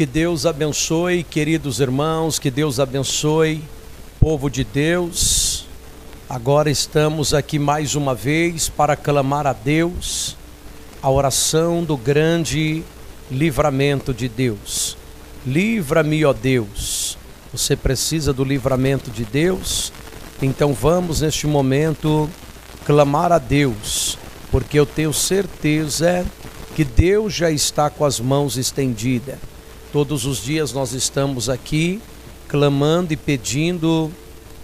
Que Deus abençoe, queridos irmãos, que Deus abençoe, povo de Deus. Agora estamos aqui mais uma vez para clamar a Deus a oração do grande livramento de Deus. Livra-me, ó Deus. Você precisa do livramento de Deus? Então vamos neste momento clamar a Deus, porque eu tenho certeza que Deus já está com as mãos estendidas Todos os dias nós estamos aqui clamando e pedindo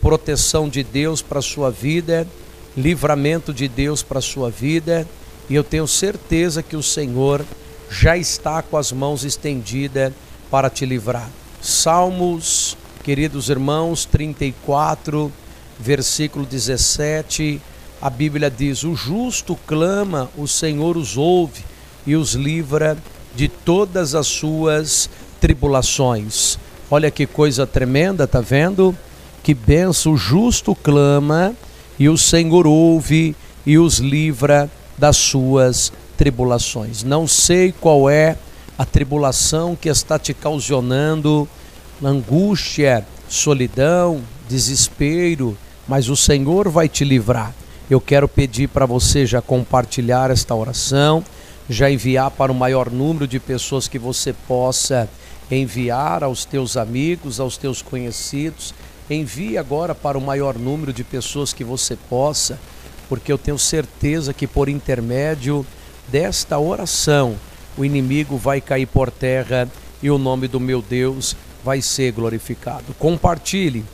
proteção de Deus para a sua vida, livramento de Deus para a sua vida, e eu tenho certeza que o Senhor já está com as mãos estendidas para te livrar. Salmos, queridos irmãos, 34, versículo 17, a Bíblia diz: O justo clama, o Senhor os ouve e os livra de todas as suas tribulações. Olha que coisa tremenda, tá vendo? Que benção, o justo clama e o Senhor ouve e os livra das suas tribulações. Não sei qual é a tribulação que está te causionando angústia, solidão, desespero, mas o Senhor vai te livrar. Eu quero pedir para você já compartilhar esta oração já enviar para o maior número de pessoas que você possa enviar aos teus amigos, aos teus conhecidos. Envie agora para o maior número de pessoas que você possa, porque eu tenho certeza que por intermédio desta oração o inimigo vai cair por terra e o nome do meu Deus vai ser glorificado. Compartilhe,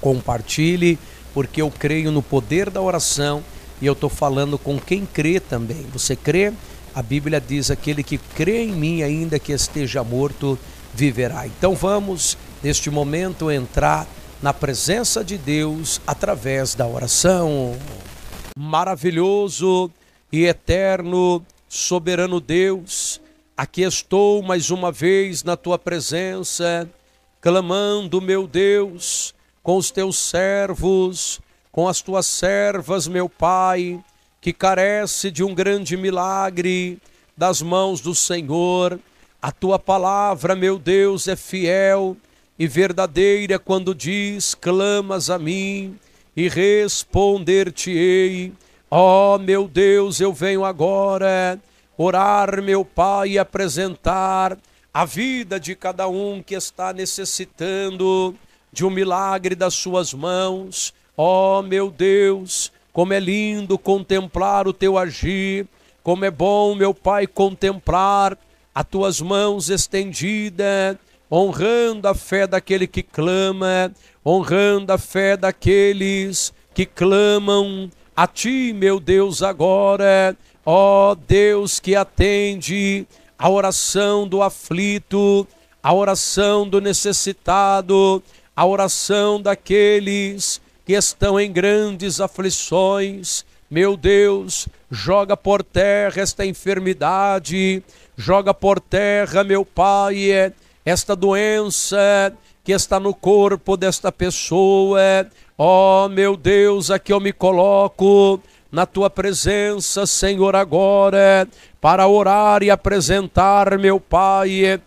compartilhe, porque eu creio no poder da oração e eu estou falando com quem crê também. Você crê? A Bíblia diz: aquele que crê em mim, ainda que esteja morto, viverá. Então vamos, neste momento, entrar na presença de Deus através da oração. Maravilhoso e eterno, soberano Deus, aqui estou mais uma vez na tua presença, clamando, meu Deus, com os teus servos, com as tuas servas, meu Pai que carece de um grande milagre das mãos do Senhor. A tua palavra, meu Deus, é fiel e verdadeira quando diz: clamas a mim e responder-te-ei. Ó oh, meu Deus, eu venho agora orar, meu Pai, e apresentar a vida de cada um que está necessitando de um milagre das suas mãos. Ó oh, meu Deus, como é lindo contemplar o teu agir, como é bom, meu Pai, contemplar as tuas mãos estendidas, honrando a fé daquele que clama, honrando a fé daqueles que clamam a ti, meu Deus, agora. Ó Deus que atende a oração do aflito, a oração do necessitado, a oração daqueles que estão em grandes aflições. Meu Deus, joga por terra esta enfermidade, joga por terra, meu Pai, é esta doença que está no corpo desta pessoa. oh, meu Deus, aqui eu me coloco na tua presença, Senhor, agora, para orar e apresentar, meu Pai, é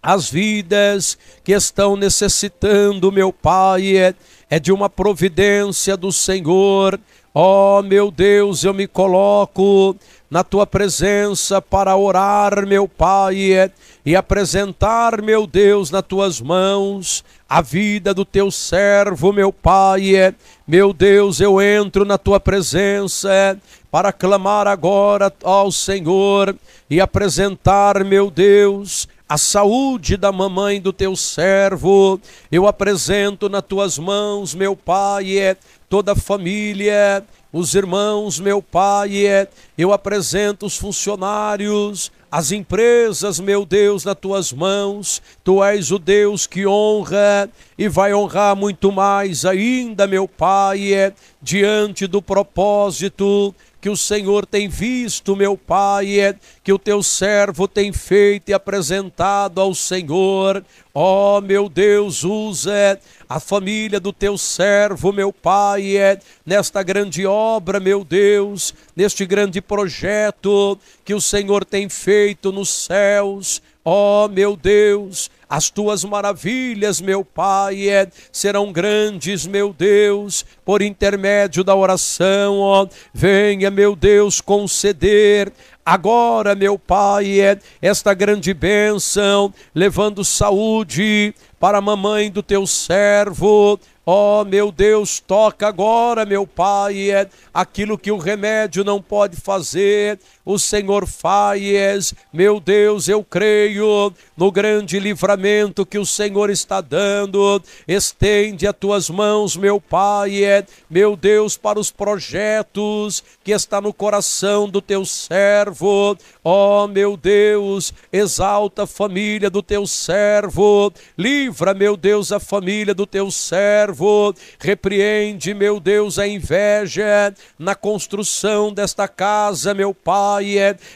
as vidas que estão necessitando, meu Pai é é de uma providência do Senhor. Ó oh, meu Deus, eu me coloco na tua presença para orar, meu Pai, e apresentar, meu Deus, nas tuas mãos a vida do teu servo, meu Pai. Meu Deus, eu entro na tua presença para clamar agora ao Senhor e apresentar, meu Deus, a saúde da mamãe do teu servo. Eu apresento nas tuas mãos, meu Pai, é toda a família, os irmãos, meu Pai, é. eu apresento os funcionários, as empresas, meu Deus, nas tuas mãos. Tu és o Deus que honra e vai honrar muito mais ainda, meu Pai, é, diante do propósito que o Senhor tem visto, meu Pai, é que o teu servo tem feito e apresentado ao Senhor. Ó oh, meu Deus, usa a família do teu servo, meu Pai, é nesta grande obra, meu Deus, neste grande projeto que o Senhor tem feito nos céus. Ó oh, meu Deus, as tuas maravilhas, meu Pai, é, serão grandes, meu Deus, por intermédio da oração, ó. Venha, meu Deus, conceder agora, meu Pai, é esta grande bênção, levando saúde para a mamãe do teu servo. Ó oh, meu Deus, toca agora, meu Pai, é aquilo que o remédio não pode fazer, o Senhor faz, meu Deus, eu creio no grande livramento que o Senhor está dando. Estende as tuas mãos, meu Pai, meu Deus, para os projetos que está no coração do teu servo. Ó, oh, meu Deus, exalta a família do teu servo. Livra, meu Deus, a família do teu servo. Repreende, meu Deus, a inveja na construção desta casa, meu Pai Pai,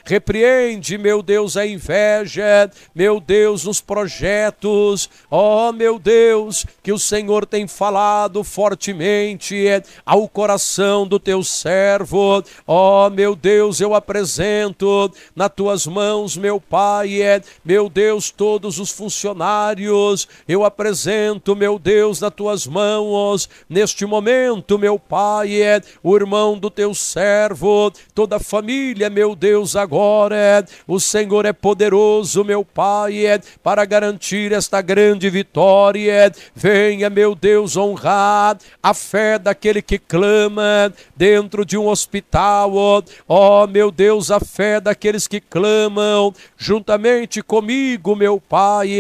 repreende, meu Deus, a inveja, meu Deus, os projetos, ó oh, meu Deus, que o Senhor tem falado fortemente é, ao coração do teu servo, ó oh, meu Deus, eu apresento nas tuas mãos, meu Pai, é, meu Deus, todos os funcionários, eu apresento, meu Deus, nas tuas mãos, neste momento, meu Pai, é, o irmão do teu servo, toda a família, meu meu Deus, agora. É, o Senhor é poderoso, meu Pai, é, para garantir esta grande vitória. É. Venha, meu Deus, honrar a fé daquele que clama dentro de um hospital. Ó oh, meu Deus, a fé daqueles que clamam juntamente comigo, meu Pai.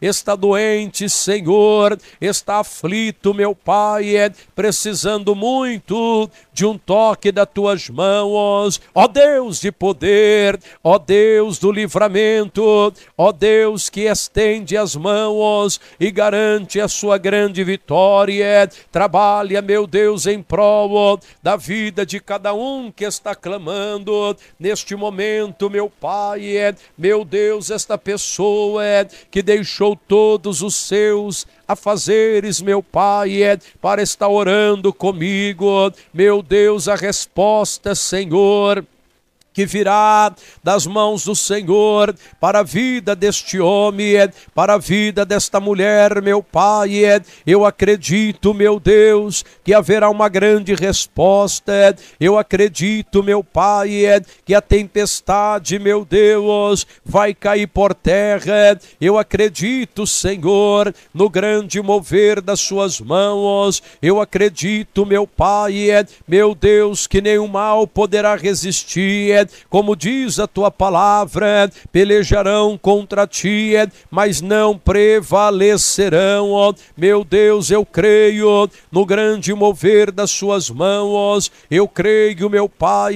Está doente, Senhor, está aflito, meu Pai, precisando muito de um toque das tuas mãos. Ó oh, Deus de poder, ó Deus do livramento, ó Deus que estende as mãos e garante a sua grande vitória. Trabalha, meu Deus, em prol da vida de cada um que está clamando neste momento, meu Pai, é, meu Deus, esta pessoa é, que deixou todos os seus afazeres, meu Pai, é, para estar orando comigo, meu Deus, a resposta, Senhor que virá das mãos do Senhor para a vida deste homem, é, para a vida desta mulher, meu Pai. É. Eu acredito, meu Deus, que haverá uma grande resposta. É. Eu acredito, meu Pai, que a tempestade, meu Deus, vai cair por terra. Eu acredito, Senhor, no grande mover das suas mãos. Eu acredito, meu Pai, meu Deus, que nenhum mal poderá resistir como diz a tua palavra, pelejarão contra ti, mas não prevalecerão. Meu Deus, eu creio no grande mover das suas mãos. Eu creio, meu Pai,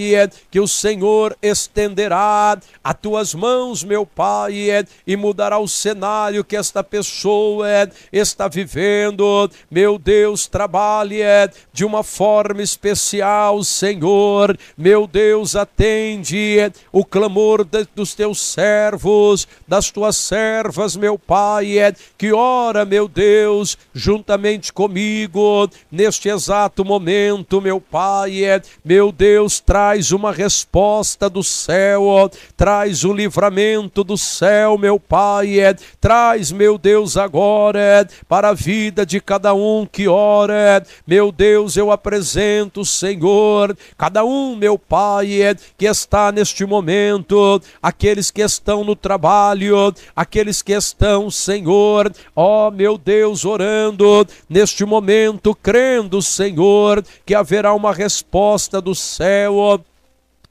que o Senhor estenderá as tuas mãos, meu Pai, e mudará o cenário que esta pessoa está vivendo. Meu Deus, trabalhe de uma forma especial, Senhor. Meu Deus, atende dia o clamor de, dos teus servos, das tuas servas, meu Pai, é que ora, meu Deus, juntamente comigo, neste exato momento, meu Pai, é, meu Deus, traz uma resposta do céu, traz o livramento do céu, meu Pai, é, traz, meu Deus, agora para a vida de cada um que ora, meu Deus, eu apresento, Senhor, cada um, meu Pai, que está está neste momento, aqueles que estão no trabalho, aqueles que estão, Senhor, ó meu Deus, orando neste momento, crendo, Senhor, que haverá uma resposta do céu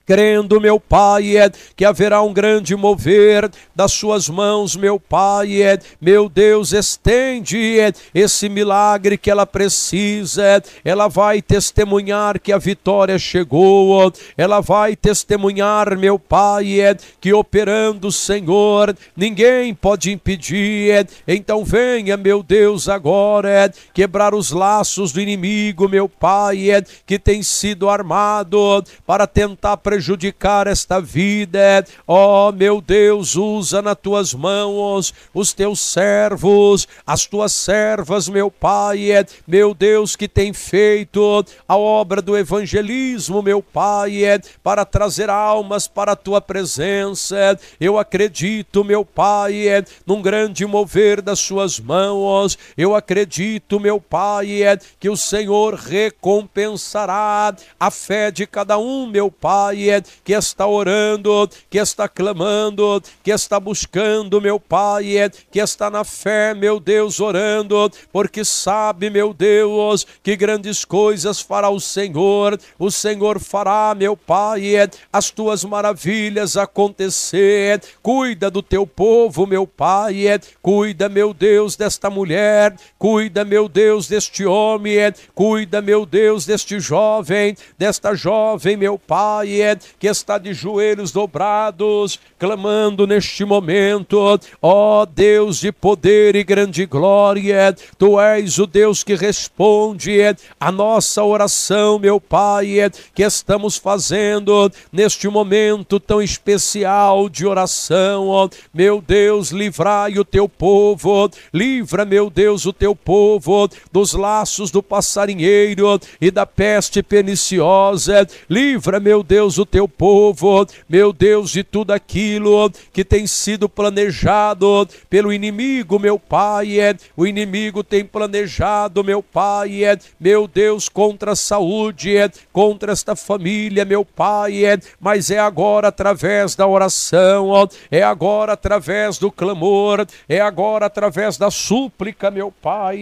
crendo, meu Pai, é que haverá um grande mover das suas mãos, meu Pai. É, meu Deus, estende é, esse milagre que ela precisa. Ela vai testemunhar que a vitória chegou. Ela vai testemunhar, meu Pai, que operando o Senhor, ninguém pode impedir. Então venha, meu Deus, agora quebrar os laços do inimigo, meu Pai, que tem sido armado para tentar prejudicar prejudicar esta vida. Ó oh, meu Deus, usa nas tuas mãos os teus servos, as tuas servas, meu Pai, é, meu Deus, que tem feito a obra do evangelismo, meu Pai, é, para trazer almas para a tua presença. Eu acredito, meu Pai, é, num grande mover das suas mãos. Eu acredito, meu Pai, que o Senhor recompensará a fé de cada um, meu Pai família que está orando, que está clamando, que está buscando, meu Pai, que está na fé, meu Deus, orando, porque sabe, meu Deus, que grandes coisas fará o Senhor, o Senhor fará, meu Pai, as tuas maravilhas acontecer. Cuida do teu povo, meu Pai, cuida, meu Deus, desta mulher, cuida, meu Deus, deste homem, cuida, meu Deus, deste jovem, desta jovem, meu Pai, que está de joelhos dobrados, clamando neste momento: ó oh Deus de poder e grande glória, tu és o Deus que responde é, a nossa oração, meu Pai, é, que estamos fazendo neste momento tão especial de oração. Meu Deus, livrai o teu povo, livra, meu Deus, o teu povo dos laços do passarinheiro e da peste perniciosa, livra, meu Deus, o teu povo, meu Deus, de tudo aquilo que tem sido planejado pelo inimigo, meu Pai. É. O inimigo tem planejado, meu Pai, é. meu Deus, contra a saúde, é. contra esta família, meu Pai. Mas é agora através da oração, é agora através do clamor, é agora através da súplica, meu Pai.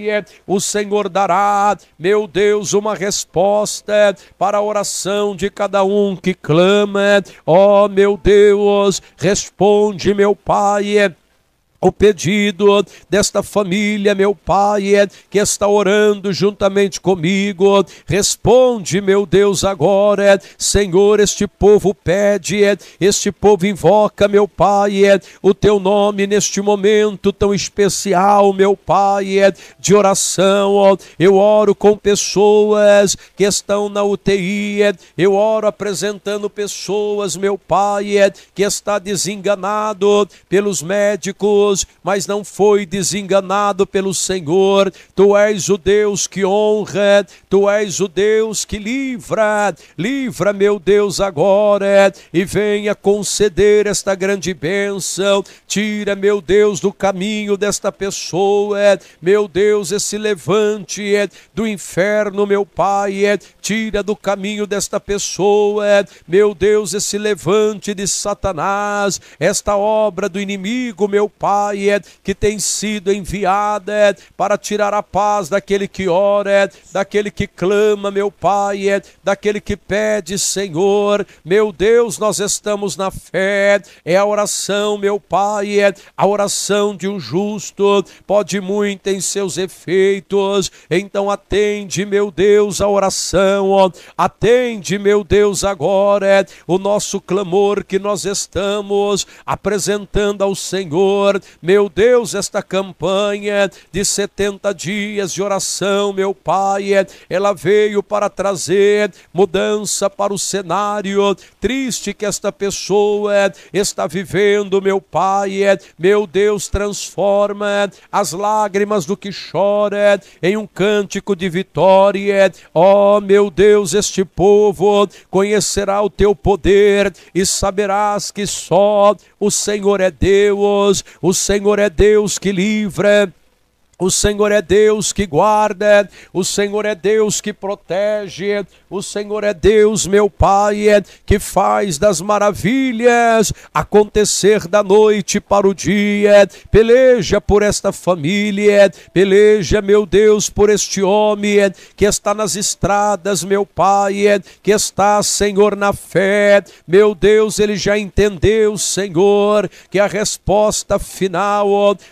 O Senhor dará, meu Deus, uma resposta para a oração de cada um que clama, ó oh, meu Deus, responde, meu Pai o pedido desta família, meu Pai, é que está orando juntamente comigo. Responde, meu Deus, agora, é, Senhor, este povo pede, é, este povo invoca, meu Pai, o teu nome neste momento tão especial, meu Pai, de oração. Eu oro com pessoas que estão na UTI, eu oro apresentando pessoas, meu Pai, que está desenganado pelos médicos Deus, mas não foi desenganado pelo Senhor. Tu és o Deus que honra, tu és o Deus que livra. Livra, meu Deus, agora e venha conceder esta grande bênção. Tira, meu Deus, do caminho desta pessoa, meu Deus, esse levante do inferno, meu Pai, tira do caminho desta pessoa, meu Deus, esse levante de Satanás, esta obra do inimigo, meu Pai Shaddai, que tem sido enviada para tirar a paz daquele que ora, daquele que clama, meu Pai, daquele que pede, Senhor, meu Deus, nós estamos na fé, é a oração, meu Pai, a oração de um justo, pode muito em seus efeitos, então atende, meu Deus, a oração, atende, meu Deus, agora o nosso clamor que nós estamos apresentando ao Senhor, meu Deus, esta campanha de 70 dias de oração, meu Pai, ela veio para trazer mudança para o cenário triste que esta pessoa está vivendo, meu Pai. Meu Deus, transforma as lágrimas do que chora em um cântico de vitória. Ó oh, meu Deus, este povo conhecerá o teu poder e saberás que só o Senhor é Deus, o Senhor é Deus que livra o Senhor é Deus que guarda, o Senhor é Deus que protege, o Senhor é Deus, meu Pai, é, que faz das maravilhas acontecer da noite para o dia. Peleja por esta família, é, peleja, meu Deus, por este homem é, que está nas estradas, meu Pai, que está, Senhor, na fé. Meu Deus, ele já entendeu, Senhor, que a resposta final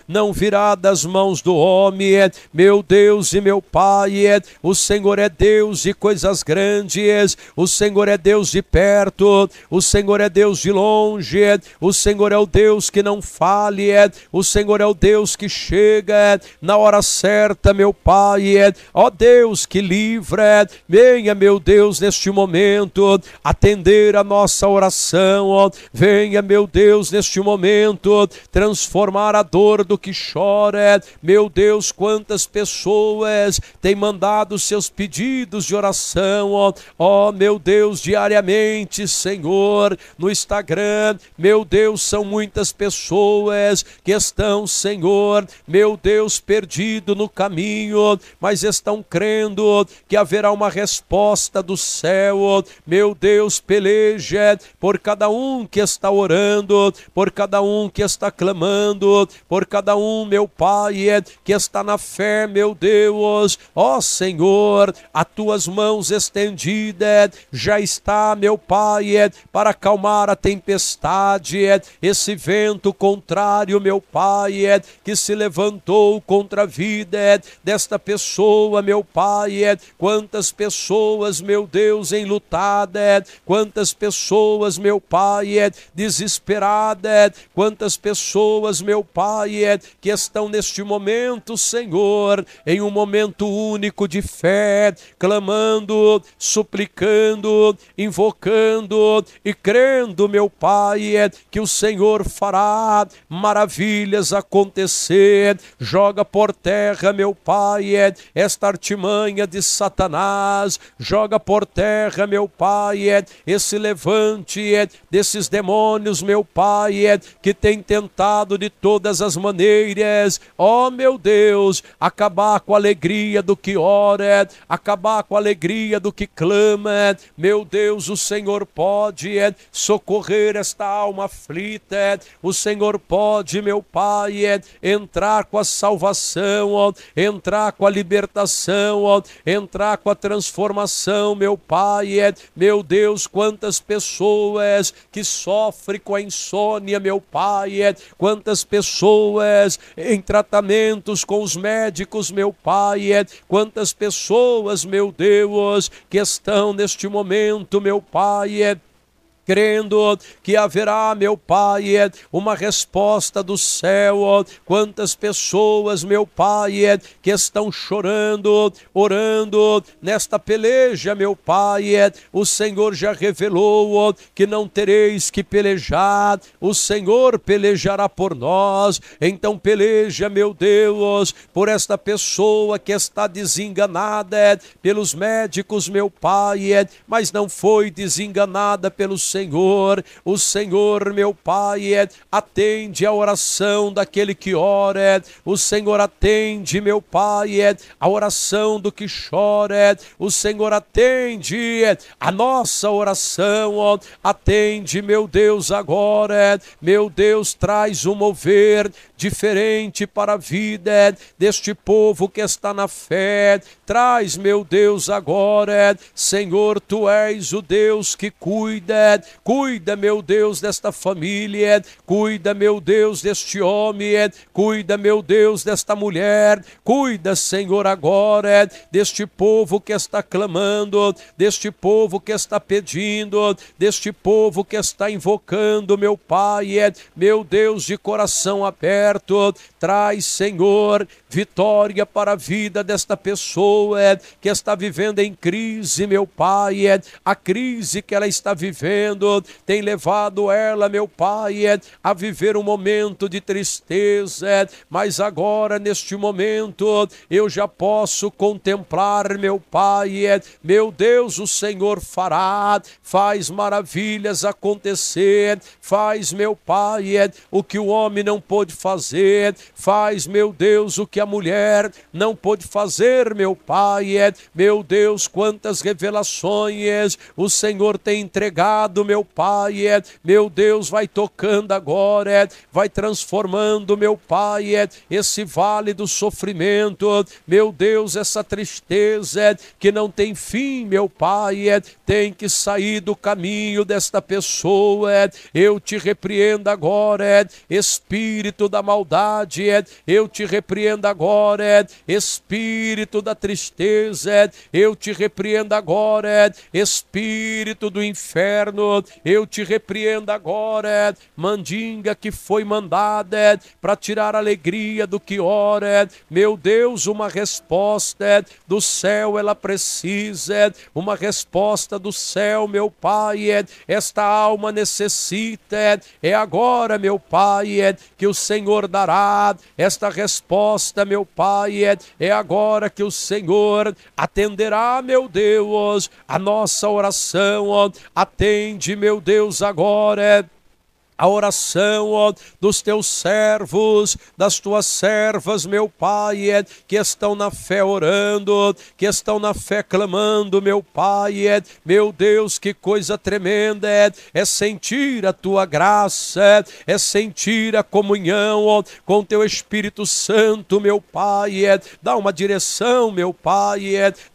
não virá das mãos do homem nome, é, meu Deus e meu Pai, é, o Senhor é Deus de coisas grandes, o Senhor é Deus de perto, o Senhor é Deus de longe, o Senhor é o Deus que não fale, o Senhor é o Deus que chega na hora certa, meu Pai, é, ó Deus que livra, venha, meu Deus, neste momento atender a nossa oração, venha, meu Deus, neste momento transformar a dor do que chora, meu Deus Deus, quantas pessoas têm mandado seus pedidos de oração, ó, ó meu Deus, diariamente, Senhor, no Instagram, meu Deus, são muitas pessoas que estão, Senhor, meu Deus, perdido no caminho, mas estão crendo que haverá uma resposta do céu, meu Deus, peleja por cada um que está orando, por cada um que está clamando, por cada um, meu Pai, é que está na fé, meu Deus. Ó Senhor, as tuas mãos estendidas já está, meu Pai, é, para acalmar a tempestade, é, esse vento contrário, meu Pai, é, que se levantou contra a vida desta pessoa, meu Pai. Quantas pessoas, meu Deus, enlutadas, quantas pessoas, meu Pai, desesperadas, quantas pessoas, meu Pai, que estão neste momento o Senhor, em um momento único de fé, clamando, suplicando, invocando e crendo, meu Pai, é que o Senhor fará maravilhas acontecer. Joga por terra, meu Pai, é esta artimanha de Satanás. Joga por terra, meu Pai, é esse levante desses demônios, meu Pai, que tem tentado de todas as maneiras. Ó oh, meu Deus, Deus, acabar com a alegria do que ora, acabar com a alegria do que clama. Meu Deus, o Senhor pode é, socorrer esta alma aflita. O Senhor pode, meu Pai, é, entrar com a salvação, entrar com a libertação, entrar com a transformação, meu Pai. É. Meu Deus, quantas pessoas que sofrem com a insônia, meu Pai, quantas pessoas em tratamentos com os médicos, meu Pai. É quantas pessoas, meu Deus, que estão neste momento, meu Pai é crendo que haverá, meu Pai, é uma resposta do céu. Quantas pessoas, meu Pai, é, que estão chorando, orando nesta peleja, meu Pai, é, o Senhor já revelou que não tereis que pelejar, o Senhor pelejará por nós. Então peleja, meu Deus, por esta pessoa que está desenganada pelos médicos, meu Pai, mas não foi desenganada pelos Senhor, o Senhor, meu Pai, é, atende a oração daquele que ora, é, o Senhor atende, meu Pai, é, a oração do que chora, o Senhor atende a nossa oração, atende, meu Deus, agora, meu Deus, traz um mover diferente para a vida deste povo que está na fé, traz, meu Deus, agora, Senhor, tu és o Deus que cuida, Cuida, meu Deus, desta família. Cuida, meu Deus, deste homem. Cuida, meu Deus, desta mulher. Cuida, Senhor, agora deste povo que está clamando, deste povo que está pedindo, deste povo que está invocando, meu Pai. Meu Deus, de coração aberto, traz, Senhor, vitória para a vida desta pessoa é, que está vivendo em crise, meu Pai. É, a crise que ela está vivendo tem levado ela, meu Pai, é, a viver um momento de tristeza, mas agora, neste momento, eu já posso contemplar, meu Pai, é, meu Deus, o Senhor fará, faz maravilhas acontecer, faz, meu Pai, é, o que o homem não pôde fazer, faz, meu Deus, o que a mulher não pôde fazer, meu Pai. É, meu Deus, quantas revelações o Senhor tem entregado, meu Pai. É, meu Deus, vai tocando agora, é, vai transformando, meu Pai, esse vale do sofrimento, meu Deus, essa tristeza que não tem fim, meu Pai, tem que sair do caminho desta pessoa. Eu te repreendo agora, espírito da maldade, eu te repreendo agora agora, espírito da tristeza, eu te repreendo agora, espírito do inferno, eu te repreendo agora, mandinga que foi mandada para tirar a alegria do que ora, meu Deus, uma resposta do céu ela precisa, uma resposta do céu, meu Pai, esta alma necessita, é agora, meu Pai, que o Senhor dará esta resposta meu Pai. É, é agora que o Senhor atenderá, meu Deus, a nossa oração. Atende, meu Deus, agora é a oração ó, dos teus servos, das tuas servas, meu Pai, é, que estão na fé orando, que estão na fé clamando, meu Pai, é. meu Deus, que coisa tremenda é. é sentir a tua graça, é sentir a comunhão ó, com teu Espírito Santo, meu Pai, dá uma direção, meu Pai,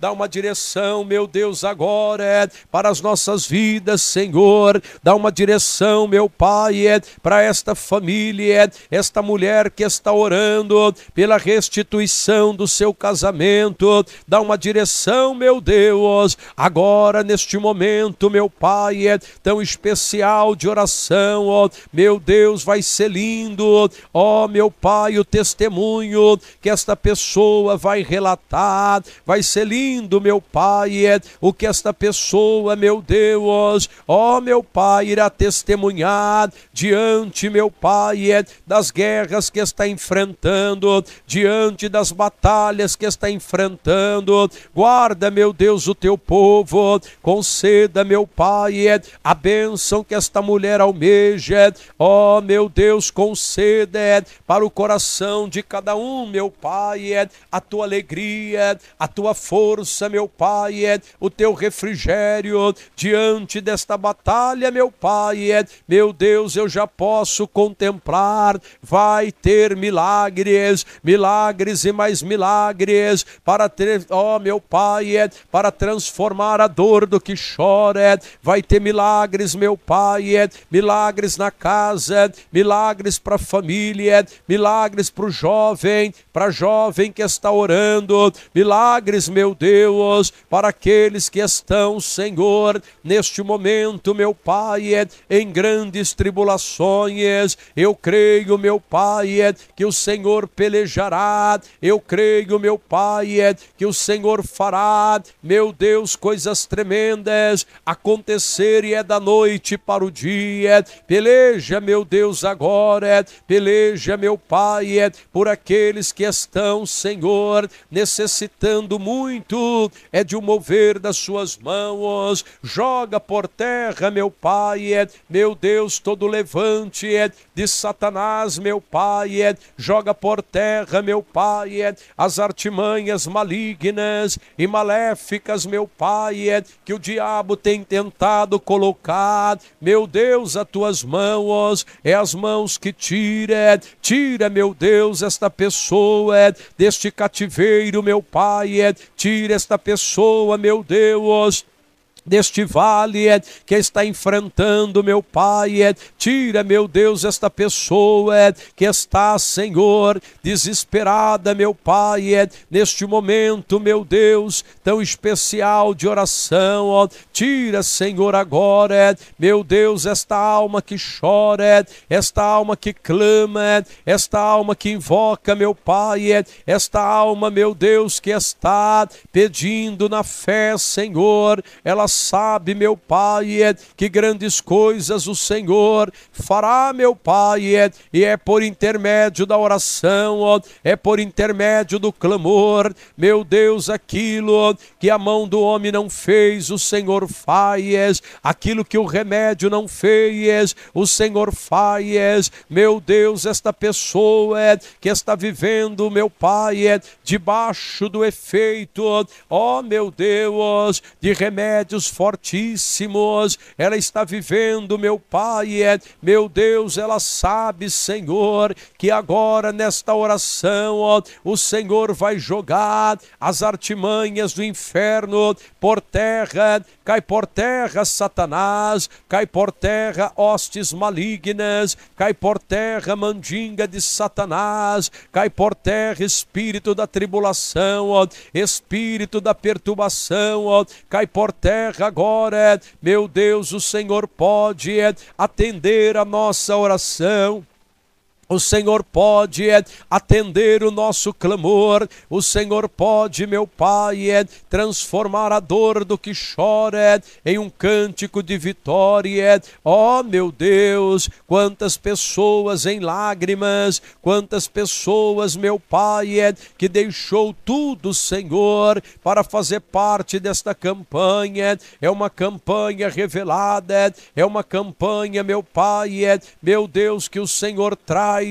dá uma direção, meu Deus, agora para as nossas vidas, Senhor, dá uma direção, meu Pai Pai, para esta família, esta mulher que está orando pela restituição do seu casamento. Dá uma direção, meu Deus, agora neste momento, meu Pai, é tão especial de oração, ó, meu Deus, vai ser lindo, ó, meu Pai, o testemunho que esta pessoa vai relatar, vai ser lindo, meu Pai, é o que esta pessoa, meu Deus, ó, meu Pai, irá testemunhar diante, meu Pai, é das guerras que está enfrentando, diante das batalhas que está enfrentando. Guarda, meu Deus, o teu povo, conceda, meu Pai, é a bênção que esta mulher almeja. Ó, oh, meu Deus, conceda é, para o coração de cada um, meu Pai, a tua alegria, a tua força, meu Pai, o teu refrigério diante desta batalha, meu Pai, meu Deus Deus eu já posso contemplar. Vai ter milagres, milagres e mais milagres para ter, ó oh, meu Pai, é, para transformar a dor do que chora. É. Vai ter milagres, meu Pai, é. milagres na casa, milagres para a família, milagres para o jovem, para a jovem que está orando, milagres, meu Deus, para aqueles que estão, Senhor, neste momento, meu Pai, em grandes tribulações tribulações. Eu creio, meu Pai, é que o Senhor pelejará. Eu creio, meu Pai, é que o Senhor fará, meu Deus, coisas tremendas acontecer e é da noite para o dia. Peleja, meu Deus, agora. Peleja, meu Pai, é por aqueles que estão, Senhor, necessitando muito é de um mover das suas mãos. Joga por terra, meu Pai, meu Deus, todo levante é, de Satanás, meu Pai, é, joga por terra, meu Pai, é, as artimanhas malignas e maléficas, meu Pai, é, que o diabo tem tentado colocar, meu Deus, as tuas mãos, é as mãos que tira, é, tira, meu Deus, esta pessoa é, deste cativeiro, meu Pai, é, tira esta pessoa, meu Deus deste vale é que está enfrentando, meu Pai. É, tira, meu Deus, esta pessoa é, que está, Senhor, desesperada, meu Pai, neste momento, meu Deus, tão especial de oração. Tira, Senhor, agora, meu Deus, esta alma que chora, esta alma que clama, esta alma que invoca, meu Pai, esta alma, meu Deus, que está pedindo na fé, Senhor, ela sabe, meu Pai, é que grandes coisas o Senhor fará, meu Pai, é, e é por intermédio da oração, ó, é por intermédio do clamor, meu Deus, aquilo que a mão do homem não fez, o Senhor faz, aquilo que o remédio não fez, o Senhor faz, meu Deus, esta pessoa é, que está vivendo, meu Pai, é, debaixo do efeito, ó, ó meu Deus, de remédio fortíssimos. Ela está vivendo, meu Pai, é, meu Deus, ela sabe, Senhor, que agora nesta oração, ó, o Senhor vai jogar as artimanhas do inferno por terra, cai por terra, Satanás, cai por terra, hostes malignas, cai por terra, mandinga de Satanás, cai por terra, espírito da tribulação, ó, espírito da perturbação, ó, cai por terra terra agora. É, meu Deus, o Senhor pode é, atender a nossa oração. O Senhor pode é, atender o nosso clamor. O Senhor pode, meu Pai, é, transformar a dor do que chora é, em um cântico de vitória. Ó oh, meu Deus, quantas pessoas em lágrimas, quantas pessoas, meu Pai, que deixou tudo, Senhor, para fazer parte desta campanha. É uma campanha revelada, é uma campanha, meu Pai, meu Deus, que o Senhor traz Pai,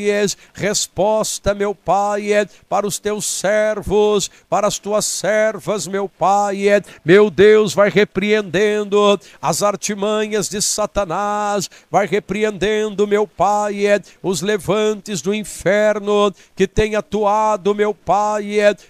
resposta, meu Pai, é para os teus servos, para as tuas servas, meu Pai. É. Meu Deus, vai repreendendo as artimanhas de Satanás, vai repreendendo, meu Pai, é, os levantes do inferno que tem atuado, meu Pai.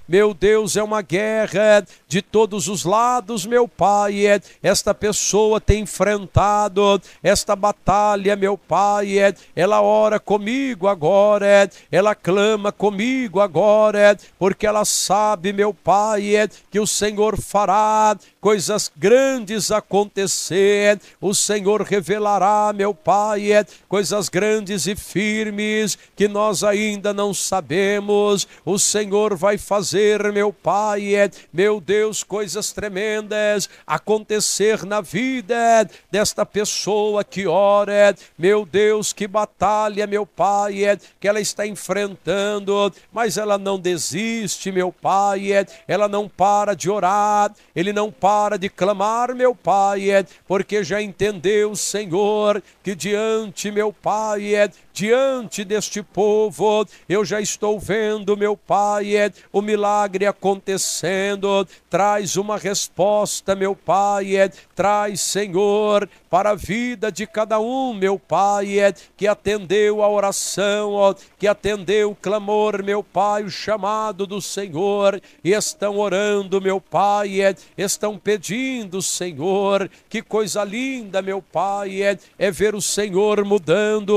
Meu Deus, é uma guerra de todos os lados, meu Pai. Esta pessoa tem enfrentado esta batalha, meu Pai. Ela ora comigo comigo agora, ela clama comigo agora, porque ela sabe, meu Pai, que o Senhor fará coisas grandes acontecer, o Senhor revelará, meu Pai, coisas grandes e firmes que nós ainda não sabemos, o Senhor vai fazer, meu Pai, meu Deus, coisas tremendas acontecer na vida desta pessoa que ora, meu Deus, que batalha, meu Pai, Pai, que ela está enfrentando, mas ela não desiste, meu Pai, ela não para de orar, ele não para de clamar, meu Pai, porque já entendeu, Senhor, que diante, meu Pai, diante deste povo. Eu já estou vendo, meu Pai, é o milagre acontecendo. Traz uma resposta, meu Pai, é, traz, Senhor, para a vida de cada um, meu Pai, é, que atendeu a oração, que atendeu o clamor, meu Pai, o chamado do Senhor, e estão orando, meu Pai, estão pedindo, Senhor, que coisa linda, meu Pai, é ver o Senhor mudando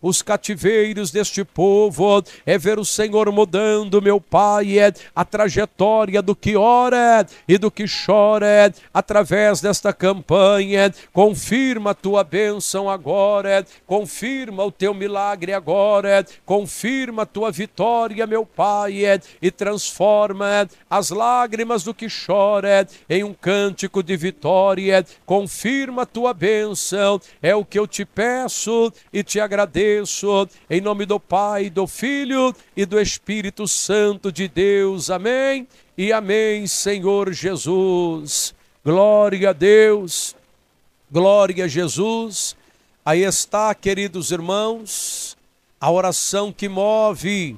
os cativeiros deste povo, é ver o Senhor mudando, meu Pai, é a trajetória do que ora e do que chora é através desta campanha. Confirma a tua bênção agora, é confirma o teu milagre agora, é confirma a tua vitória, meu Pai, e transforma as lágrimas do que chora em um cântico de vitória. Confirma a tua bênção, é o que eu te peço e te agradeço em nome do Pai, do Filho e do Espírito Santo de Deus. Amém e amém, Senhor Jesus. Glória a Deus, glória a Jesus. Aí está, queridos irmãos, a oração que move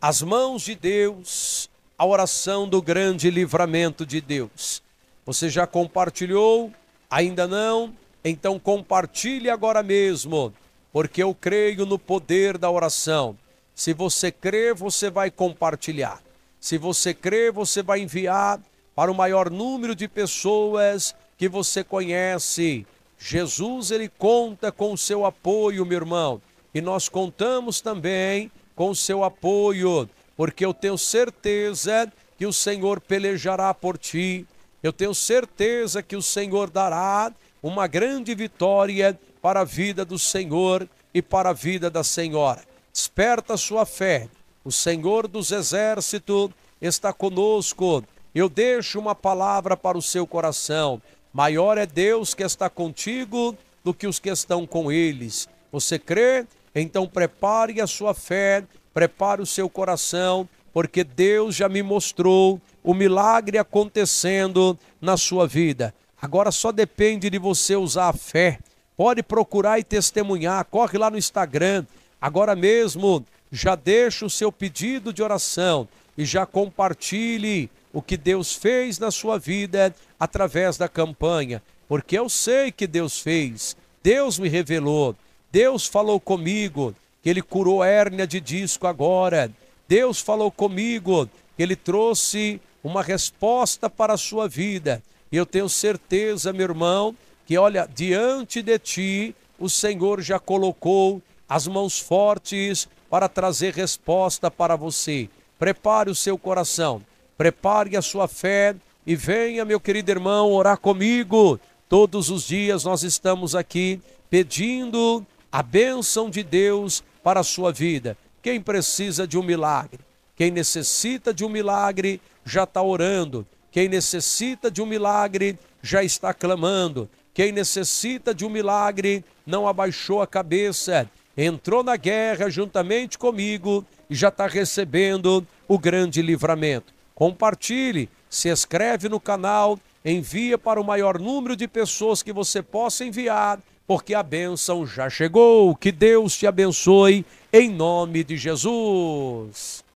as mãos de Deus, a oração do grande livramento de Deus. Você já compartilhou? Ainda não? Então compartilhe agora mesmo porque eu creio no poder da oração. Se você crê, você vai compartilhar. Se você crê, você vai enviar para o maior número de pessoas que você conhece. Jesus, ele conta com o seu apoio, meu irmão. E nós contamos também com o seu apoio, porque eu tenho certeza que o Senhor pelejará por ti. Eu tenho certeza que o Senhor dará uma grande vitória para a vida do Senhor e para a vida da Senhora. Desperta sua fé. O Senhor dos Exércitos está conosco. Eu deixo uma palavra para o seu coração. Maior é Deus que está contigo do que os que estão com eles. Você crê? Então prepare a sua fé, prepare o seu coração, porque Deus já me mostrou o milagre acontecendo na sua vida. Agora só depende de você usar a fé. Pode procurar e testemunhar. Corre lá no Instagram. Agora mesmo, já deixa o seu pedido de oração e já compartilhe o que Deus fez na sua vida através da campanha. Porque eu sei que Deus fez. Deus me revelou. Deus falou comigo que Ele curou hérnia de disco agora. Deus falou comigo que Ele trouxe uma resposta para a sua vida. E eu tenho certeza, meu irmão, que olha, diante de ti, o Senhor já colocou as mãos fortes para trazer resposta para você. Prepare o seu coração, prepare a sua fé e venha, meu querido irmão, orar comigo. Todos os dias nós estamos aqui pedindo a bênção de Deus para a sua vida. Quem precisa de um milagre, quem necessita de um milagre, já está orando. Quem necessita de um milagre já está clamando. Quem necessita de um milagre não abaixou a cabeça, entrou na guerra juntamente comigo e já está recebendo o grande livramento. Compartilhe, se inscreve no canal, envia para o maior número de pessoas que você possa enviar, porque a bênção já chegou. Que Deus te abençoe, em nome de Jesus.